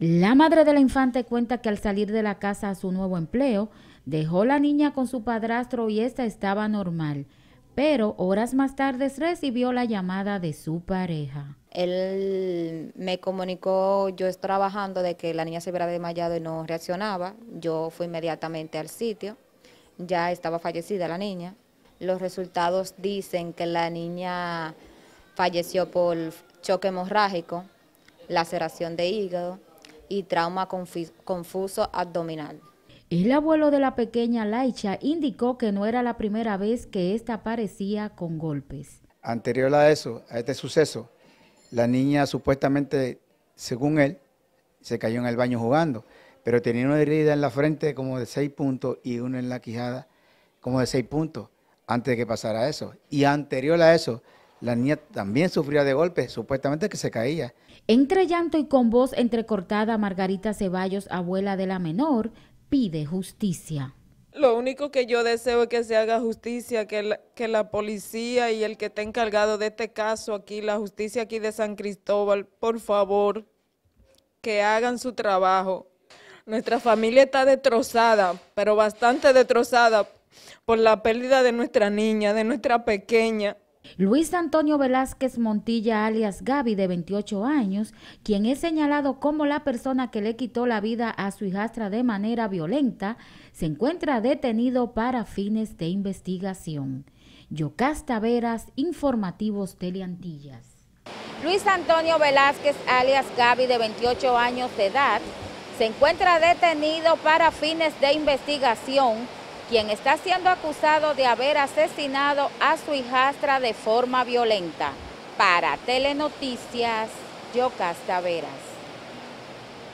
La madre de la infante cuenta que al salir de la casa a su nuevo empleo, dejó la niña con su padrastro y esta estaba normal, pero horas más tarde recibió la llamada de su pareja. Él me comunicó, yo estaba trabajando, de que la niña se hubiera desmayado y no reaccionaba. Yo fui inmediatamente al sitio, ya estaba fallecida la niña. Los resultados dicen que la niña falleció por choque hemorrágico, laceración de hígado y trauma confuso abdominal. El abuelo de la pequeña Laicha indicó que no era la primera vez que ésta aparecía con golpes. Anterior a eso, a este suceso, la niña supuestamente, según él, se cayó en el baño jugando, pero tenía una herida en la frente como de seis puntos y una en la quijada como de seis puntos antes de que pasara eso. Y anterior a eso, la niña también sufría de golpes, supuestamente que se caía. Entre llanto y con voz entrecortada, Margarita Ceballos, abuela de la menor, pide justicia. Lo único que yo deseo es que se haga justicia, que la, que la policía y el que está encargado de este caso aquí, la justicia aquí de San Cristóbal, por favor, que hagan su trabajo. Nuestra familia está destrozada, pero bastante destrozada por la pérdida de nuestra niña, de nuestra pequeña. Luis Antonio Velázquez Montilla, alias Gaby, de 28 años, quien es señalado como la persona que le quitó la vida a su hijastra de manera violenta, se encuentra detenido para fines de investigación. Yocasta Veras, Informativos Teleantillas. Luis Antonio Velázquez, alias Gaby, de 28 años de edad, se encuentra detenido para fines de investigación quien está siendo acusado de haber asesinado a su hijastra de forma violenta. Para Telenoticias, Yocasta Veras.